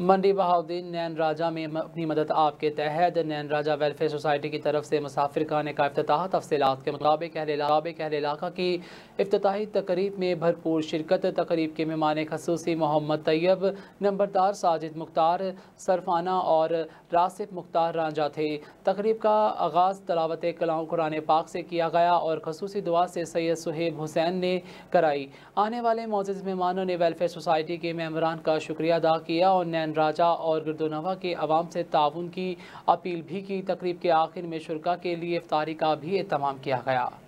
मंडी बहाद्दीन नैन राजा में अपनी मदद आपके तहत नैन राजा वेलफेयर सोसाइटी की तरफ से मुसाफिर खाने का अफ्ताह तफसीत के मुताबिक अहल इलाका की अफ्ताही तकरीब में भरपूर शिरकत तकरीब के मेहमान खसूसी मोहम्मद तैयब नंबरदार साजिद मुख्तार सरफाना और रासिफ मुख्तार रांझा थे तकरीब का आगाज़ तलावत कलाम कुरान पाक से किया गया और खसूसी दुआ से सैयद सुहेब हुसैन ने कराई आने वाले मोज़ मेहमानों ने वेलफेयर सोसाइटी के मम्बरान का शुक्रिया अदा किया और नैन हुसैन राजा और गिरदोनवा के आवाम से ताउन की अपील भी की तकरीब के आखिर में शुरा के लिए इफ्तारी का भी अहतमाम किया गया